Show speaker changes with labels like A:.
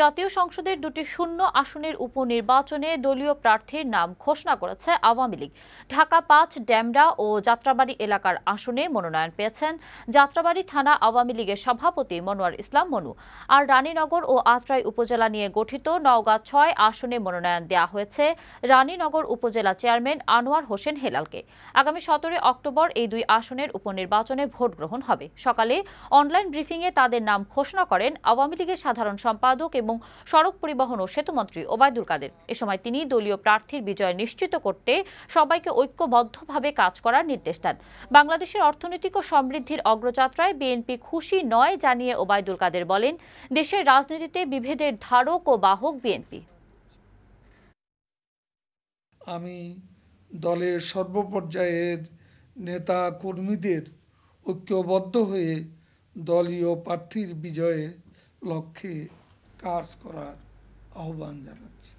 A: জাতীয় সংসদের দুটি শূন্য আসনের উপনির্বাচনে দলীয় প্রার্থীর নাম ঘোষণা করেছে আওয়ামী লীগ ঢাকা পাঁচ ড্যামরা ও যাত্রাবাড়ি এলাকার আসনে মনোনয়ন পেয়েছেন যাত্রাবাড়ি থানা আওয়ামী লীগের সভাপতি মনোয়ার ইসলাম মনু আর রানীনগর ও আত্রাই উপজেলা নিয়ে গঠিত নওগাঁ ছয় আসনে মনোনয়ন দেওয়া হয়েছে রানীনগর উপজেলা চেয়ারম্যান আনোয়ার হোসেন হেলালকে আগামী সতেরোই অক্টোবর এই দুই আসনের উপনির্বাচনে ভোট গ্রহণ হবে সকালে অনলাইন ব্রিফিংয়ে তাদের নাম ঘোষণা করেন আওয়ামী লীগের সাধারণ সম্পাদক এবং সড়ক পরিবহন ও সেতুমন্ত্রী ওবায়দুল কাদের এ সময় তিনি দলীয় প্রার্থীর বিজয় নিশ্চিত করতে সবাইকে ঐক্যবদ্ধভাবে কাজ করার নির্দেশ দেন বাংলাদেশের অর্থনৈতিক ও সমৃদ্ধির অগ্রযাত্রায় বিএনপি খুশি নয় জানিয়ে ওবায়দুল কাদের বলেন দেশের রাজনীতিতে বিভেদের ধারক ও বাহক বিএনপি
B: আমি দলের সর্বপর্যায়ের নেতা কর্মীদের ঐক্যবদ্ধ হয়ে দলীয় প্রার্থীর বিজয়ে লক্ষ্যে কাজ করার আহ্বান জানাচ্ছি